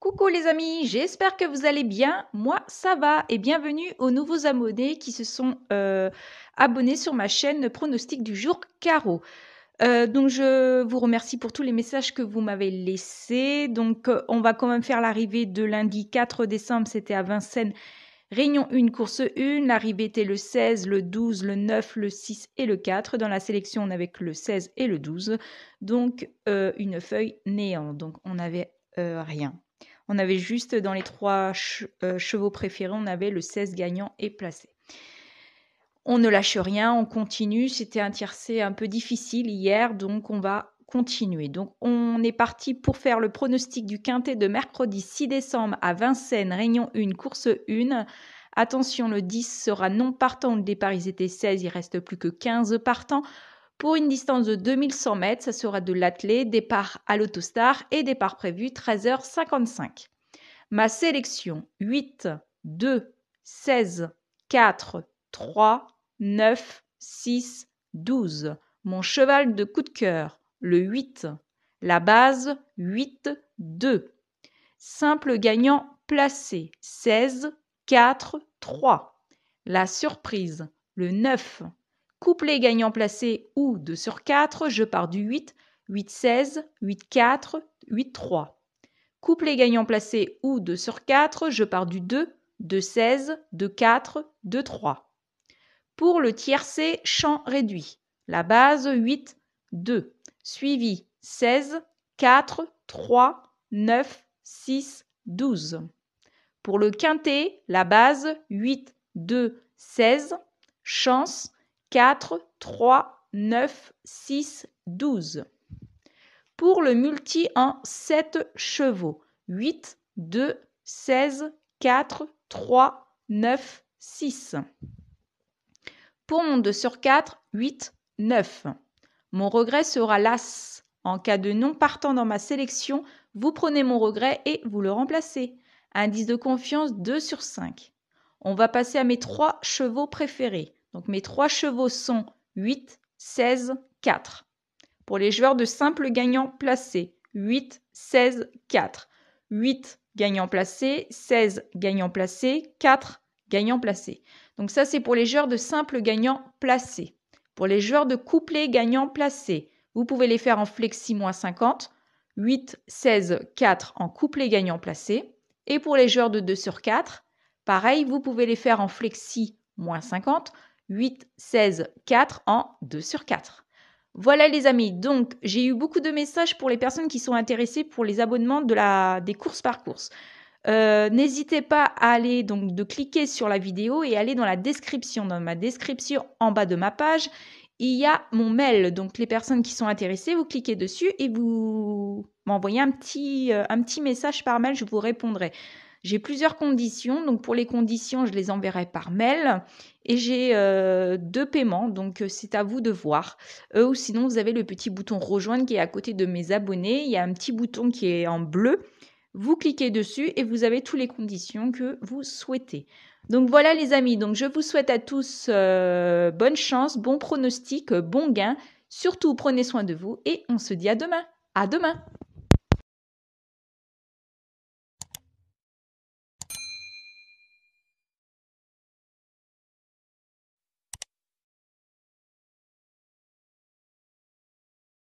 Coucou les amis, j'espère que vous allez bien. Moi, ça va et bienvenue aux nouveaux abonnés qui se sont euh, abonnés sur ma chaîne Pronostic du jour Caro. Euh, donc je vous remercie pour tous les messages que vous m'avez laissés. Donc euh, on va quand même faire l'arrivée de lundi 4 décembre, c'était à Vincennes, Réunion 1, course 1. L'arrivée était le 16, le 12, le 9, le 6 et le 4. Dans la sélection, on avait que le 16 et le 12. Donc une feuille néant. Donc on n'avait rien. On avait juste dans les trois euh, chevaux préférés, on avait le 16 gagnant et placé. On ne lâche rien, on continue. C'était un tiercé un peu difficile hier, donc on va continuer. Donc on est parti pour faire le pronostic du quintet de mercredi 6 décembre à Vincennes, Réunion 1, course 1. Attention, le 10 sera non partant. Au départ, ils étaient 16, il reste plus que 15 partants. Pour une distance de 2100 mètres, ça sera de l'attelé, départ à l'autostar et départ prévu 13h55. Ma sélection 8, 2, 16, 4, 3, 9, 6, 12. Mon cheval de coup de cœur, le 8. La base 8, 2. Simple gagnant placé 16, 4, 3. La surprise, le 9. Couplet gagnant placé ou 2 sur 4, je pars du 8, 8, 16, 8, 4, 8, 3. Couplet gagnant placé ou 2 sur 4, je pars du 2, 2, 16, 2, 4, 2, 3. Pour le tiercé, champ réduit. La base 8, 2, suivi 16, 4, 3, 9, 6, 12. Pour le quintet, la base 8, 2, 16, chance 4, 3, 9, 6, 12. Pour le multi en 7 chevaux, 8, 2, 16, 4, 3, 9, 6. Pour mon 2 sur 4, 8, 9. Mon regret sera l'as. En cas de non partant dans ma sélection, vous prenez mon regret et vous le remplacez. Indice de confiance 2 sur 5. On va passer à mes 3 chevaux préférés. Donc mes trois chevaux sont 8, 16, 4. Pour les joueurs de simple gagnant placé, 8, 16, 4. 8 gagnant placé, 16 gagnant placé, 4 gagnant placé. Donc ça c'est pour les joueurs de simple gagnant placé. Pour les joueurs de couplet gagnant placé, vous pouvez les faire en flexi moins 50, 8, 16, 4 en couplet gagnant placé. Et pour les joueurs de 2 sur 4, pareil, vous pouvez les faire en flexi moins 50, 8, 16, 4 en 2 sur 4. Voilà les amis, donc j'ai eu beaucoup de messages pour les personnes qui sont intéressées pour les abonnements de la, des courses par course. Euh, n'hésitez pas à aller donc de cliquer sur la vidéo et aller dans la description. Dans ma description en bas de ma page, il y a mon mail. Donc les personnes qui sont intéressées, vous cliquez dessus et vous m'envoyez un petit, euh, un petit message par mail, je vous répondrai. J'ai plusieurs conditions. Donc pour les conditions, je les enverrai par mail. Et j'ai euh, deux paiements, donc euh, c'est à vous de voir. Euh, ou sinon, vous avez le petit bouton rejoindre qui est à côté de mes abonnés. Il y a un petit bouton qui est en bleu. Vous cliquez dessus et vous avez toutes les conditions que vous souhaitez. Donc voilà les amis, donc je vous souhaite à tous bonne chance, bon pronostic, bon gain. Surtout prenez soin de vous et on se dit à demain. À demain